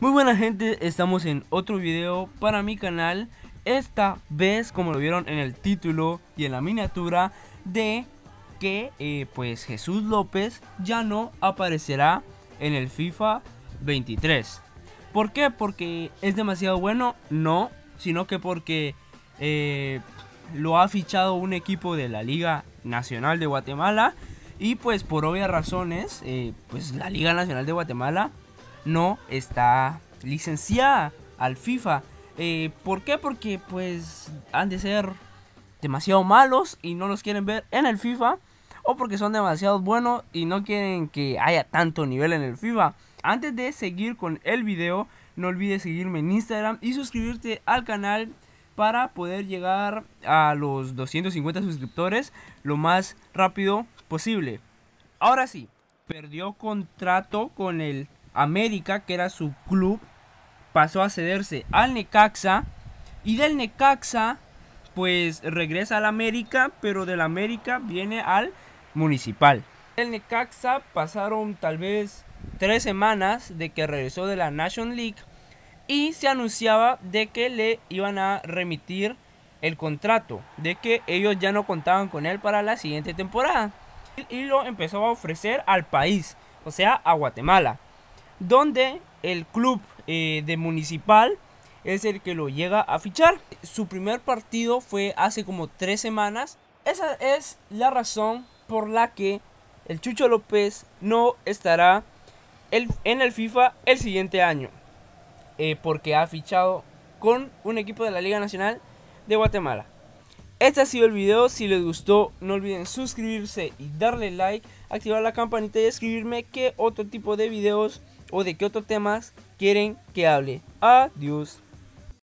Muy buena gente, estamos en otro video para mi canal Esta vez, como lo vieron en el título y en la miniatura De que, eh, pues, Jesús López ya no aparecerá en el FIFA 23 ¿Por qué? ¿Porque es demasiado bueno? No, sino que porque eh, lo ha fichado un equipo de la Liga Nacional de Guatemala y pues por obvias razones, eh, pues la Liga Nacional de Guatemala no está licenciada al FIFA. Eh, ¿Por qué? Porque pues han de ser demasiado malos y no los quieren ver en el FIFA. O porque son demasiado buenos y no quieren que haya tanto nivel en el FIFA. Antes de seguir con el video, no olvides seguirme en Instagram y suscribirte al canal para poder llegar a los 250 suscriptores lo más rápido posible. Ahora sí, perdió contrato con el América, que era su club, pasó a cederse al Necaxa. Y del Necaxa, pues regresa al América, pero del América viene al Municipal. Del Necaxa pasaron tal vez tres semanas de que regresó de la National League y se anunciaba de que le iban a remitir el contrato, de que ellos ya no contaban con él para la siguiente temporada. Y lo empezó a ofrecer al país, o sea, a Guatemala donde el club eh, de Municipal es el que lo llega a fichar. Su primer partido fue hace como tres semanas. Esa es la razón por la que el Chucho López no estará en el FIFA el siguiente año. Eh, porque ha fichado con un equipo de la Liga Nacional de Guatemala. Este ha sido el video, si les gustó no olviden suscribirse y darle like, activar la campanita y escribirme qué otro tipo de videos o de qué otros temas quieren que hable. Adiós.